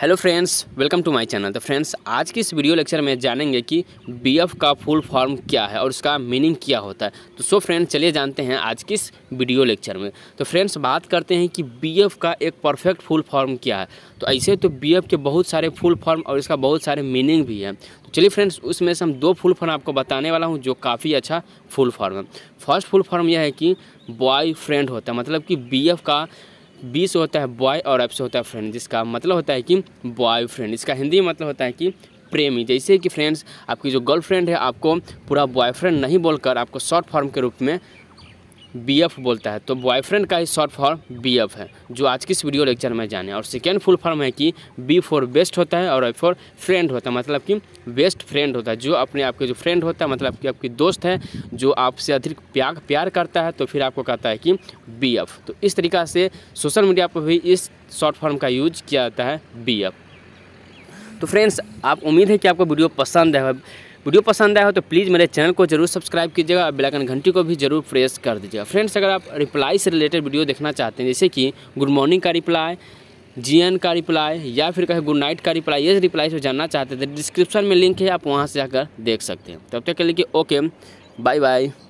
hello friends welcome to my channel तो friends आज की इस वीडियो लेक्चर में जानेंगे कि बीएफ का फुल फॉर्म क्या है और उसका मीनिंग क्या होता है तो सो फ्रेंड्स चलिए जानते हैं आज की इस वीडियो लेक्चर में तो फ्रेंड्स बात करते हैं कि बीएफ का एक परफेक्ट फुल फॉर्म क्या है तो ऐसे तो बी के बहुत सारे फुल फॉर्म और इसका बहुत सारे मीनिंग भी है तो चलिए फ्रेंड्स उसमें से हम दो फुल फॉर्म आपको बताने वाला हूँ जो काफ़ी अच्छा फुल फॉर्म है फर्स्ट फुल फॉर्म यह है कि बॉय फ्रेंड होता है मतलब कि बी का बी से होता है बॉय और एफ से होता है फ्रेंड जिसका मतलब होता है कि बॉय फ्रेंड इसका हिंदी मतलब होता है कि प्रेमी जैसे कि फ्रेंड्स आपकी जो गर्लफ्रेंड है आपको पूरा बॉयफ्रेंड नहीं बोलकर आपको शॉर्ट फॉर्म के रूप में बी एफ बोलता है तो बॉयफ्रेंड का ही शॉर्ट फॉर्म बी एफ है जो आज की इस वीडियो लेक्चर में जाने और सेकेंड फुल फॉर्म है कि बी फॉर बेस्ट होता है और आई फॉर फ्रेंड होता है मतलब कि बेस्ट फ्रेंड होता है जो अपने आपके जो फ्रेंड होता है मतलब कि आपकी दोस्त है जो आपसे अधिक प्यार प्यार करता है तो फिर आपको कहता है कि बी एफ तो इस तरीका से सोशल मीडिया पर भी इस शॉर्ट फॉर्म का यूज किया जाता है बी एफ तो फ्रेंड्स आप उम्मीद है कि आपको वीडियो पसंद है वीडियो पसंद आया हो तो प्लीज़ मेरे चैनल को जरूर सब्सक्राइब कीजिएगा और बेलाइकन घंटी को भी जरूर प्रेस कर दीजिएगा फ्रेंड्स अगर आप रिप्लाई से रिलेटेड वीडियो देखना चाहते हैं जैसे कि गुड मॉर्निंग का रिप्लाई जीएन का रिप्लाई या फिर कहे गुड नाइट का रिप्लाई ये रिप्लाई से जानना चाहते तो डिस्क्रिप्शन में लिंक है आप वहाँ से जाकर देख सकते हैं तब तक के लिए ओके बाय बाय